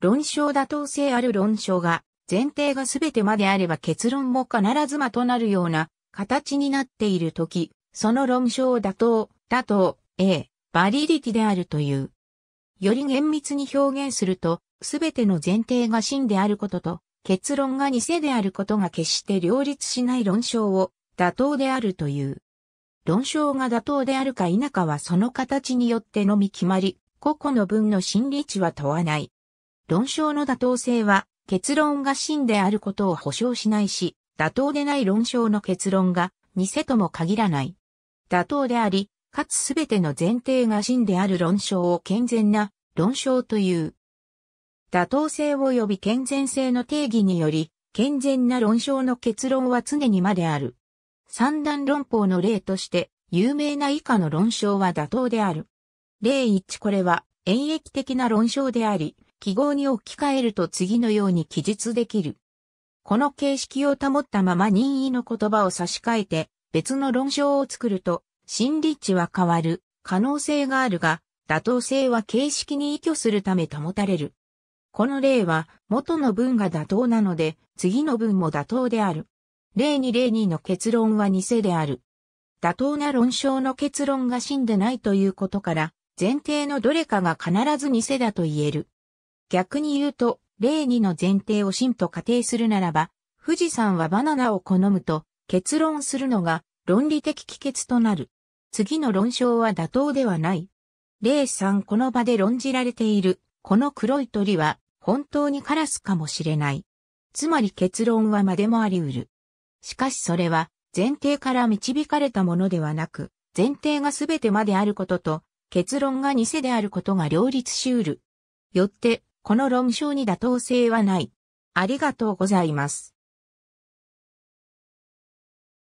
論証妥当性ある論証が、前提がすべてまであれば結論も必ずまとなるような形になっているとき、その論証妥当、妥当、A、バリリティであるという。より厳密に表現すると、すべての前提が真であることと、結論が偽であることが決して両立しない論証を妥当であるという。論証が妥当であるか否かはその形によってのみ決まり、個々の文の真理値は問わない。論証の妥当性は、結論が真であることを保証しないし、妥当でない論証の結論が、偽とも限らない。妥当であり、かつすべての前提が真である論証を健全な論証という。妥当性及び健全性の定義により、健全な論証の結論は常にまである。三段論法の例として、有名な以下の論証は妥当である。例1これは、演疫的な論証であり、記号に置き換えると次のように記述できる。この形式を保ったまま任意の言葉を差し替えて別の論証を作ると真理値は変わる可能性があるが妥当性は形式に依拠するため保たれる。この例は元の文が妥当なので次の文も妥当である。例に例2の結論は偽である。妥当な論証の結論が真でないということから前提のどれかが必ず偽だと言える。逆に言うと、例にの前提を真と仮定するならば、富士山はバナナを好むと結論するのが論理的帰結となる。次の論証は妥当ではない。例ん、この場で論じられている、この黒い鳥は本当にカラスかもしれない。つまり結論はまでもあり得る。しかしそれは前提から導かれたものではなく、前提が全てまであることと結論が偽であることが両立し得る。よってこの論証に妥当性はない。ありがとうございます。